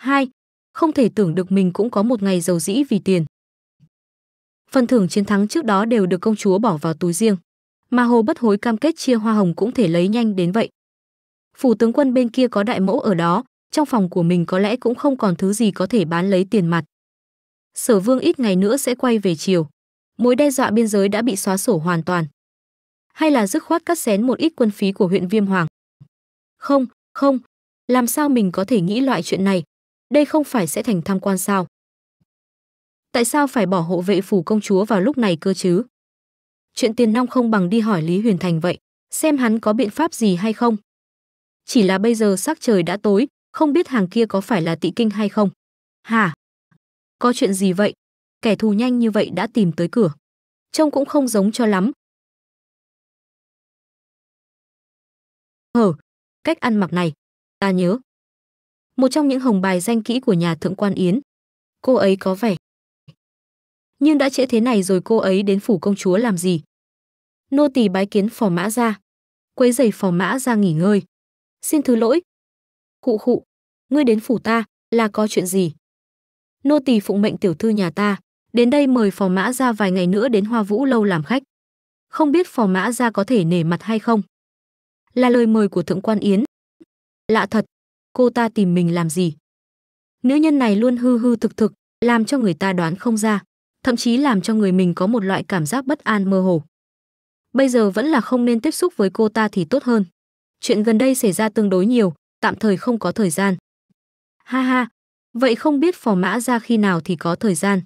2. Không thể tưởng được mình cũng có một ngày giàu dĩ vì tiền. Phần thưởng chiến thắng trước đó đều được công chúa bỏ vào túi riêng, mà Hồ Bất Hối cam kết chia hoa hồng cũng thể lấy nhanh đến vậy. Phủ tướng quân bên kia có đại mẫu ở đó, trong phòng của mình có lẽ cũng không còn thứ gì có thể bán lấy tiền mặt. Sở Vương ít ngày nữa sẽ quay về chiều. Mối đe dọa biên giới đã bị xóa sổ hoàn toàn. Hay là dứt khoát cắt xén một ít quân phí của huyện Viêm Hoàng. Không, không, làm sao mình có thể nghĩ loại chuyện này? đây không phải sẽ thành tham quan sao? Tại sao phải bỏ hộ vệ phủ công chúa vào lúc này cơ chứ? Chuyện tiền nong không bằng đi hỏi Lý Huyền Thành vậy, xem hắn có biện pháp gì hay không. Chỉ là bây giờ sắc trời đã tối, không biết hàng kia có phải là tị kinh hay không. Hả? Có chuyện gì vậy? Kẻ thù nhanh như vậy đã tìm tới cửa. Trông cũng không giống cho lắm. Hở, cách ăn mặc này, ta nhớ, một trong những hồng bài danh kỹ của nhà thượng quan Yến. Cô ấy có vẻ. Nhưng đã trễ thế này rồi cô ấy đến phủ công chúa làm gì? Nô tỳ bái kiến phò mã ra. Quấy giày phò mã ra nghỉ ngơi. Xin thứ lỗi. Khụ khụ, ngươi đến phủ ta là có chuyện gì? Nô tỳ phụng mệnh tiểu thư nhà ta, đến đây mời phò mã ra vài ngày nữa đến Hoa Vũ lâu làm khách. Không biết phò mã ra có thể nể mặt hay không? Là lời mời của thượng quan Yến. Lạ thật, cô ta tìm mình làm gì. Nữ nhân này luôn hư hư thực thực, làm cho người ta đoán không ra, thậm chí làm cho người mình có một loại cảm giác bất an mơ hồ. Bây giờ vẫn là không nên tiếp xúc với cô ta thì tốt hơn. Chuyện gần đây xảy ra tương đối nhiều, tạm thời không có thời gian. Ha ha, vậy không biết phò mã ra khi nào thì có thời gian.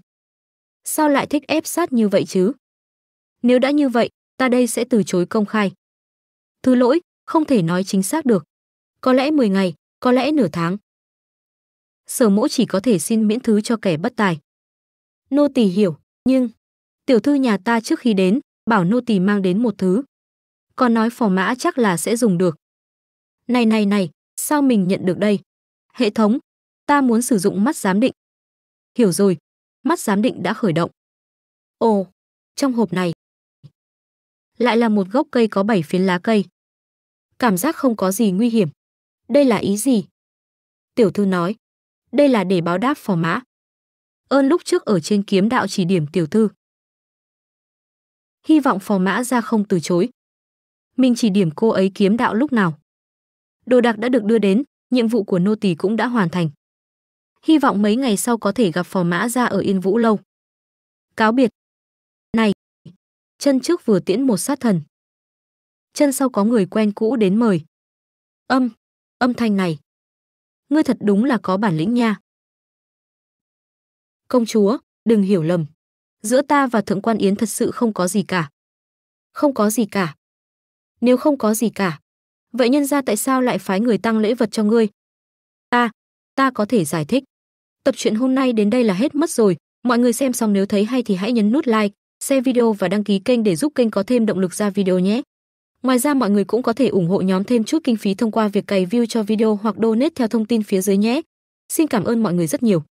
Sao lại thích ép sát như vậy chứ? Nếu đã như vậy, ta đây sẽ từ chối công khai. Thứ lỗi, không thể nói chính xác được. Có lẽ 10 ngày, có lẽ nửa tháng. Sở mỗ chỉ có thể xin miễn thứ cho kẻ bất tài. Nô tỳ hiểu, nhưng tiểu thư nhà ta trước khi đến, bảo nô tỳ mang đến một thứ. Còn nói phò mã chắc là sẽ dùng được. Này này này, sao mình nhận được đây? Hệ thống, ta muốn sử dụng mắt giám định. Hiểu rồi, mắt giám định đã khởi động. Ồ, trong hộp này lại là một gốc cây có 7 phiến lá cây. Cảm giác không có gì nguy hiểm, đây là ý gì? Tiểu thư nói, đây là để báo đáp phò mã. Ơn lúc trước ở trên kiếm đạo chỉ điểm tiểu thư. Hy vọng phò mã ra không từ chối. Mình chỉ điểm cô ấy kiếm đạo lúc nào. Đồ đạc đã được đưa đến, nhiệm vụ của nô tỳ cũng đã hoàn thành. Hy vọng mấy ngày sau có thể gặp phò mã ra ở Yên Vũ Lâu. Cáo biệt. Này, chân trước vừa tiễn một sát thần. Chân sau có người quen cũ đến mời. Âm âm thanh này. Ngươi thật đúng là có bản lĩnh nha. Công chúa, đừng hiểu lầm. Giữa ta và Thượng quan Yến thật sự không có gì cả. Không có gì cả. Nếu không có gì cả, vậy nhân ra tại sao lại phái người tăng lễ vật cho ngươi? Ta, ta có thể giải thích. Tập truyện hôm nay đến đây là hết mất rồi. Mọi người xem xong nếu thấy hay thì hãy nhấn nút like, share video và đăng ký kênh để giúp kênh có thêm động lực ra video nhé. Ngoài ra mọi người cũng có thể ủng hộ nhóm thêm chút kinh phí thông qua việc cày view cho video hoặc donate theo thông tin phía dưới nhé. Xin cảm ơn mọi người rất nhiều.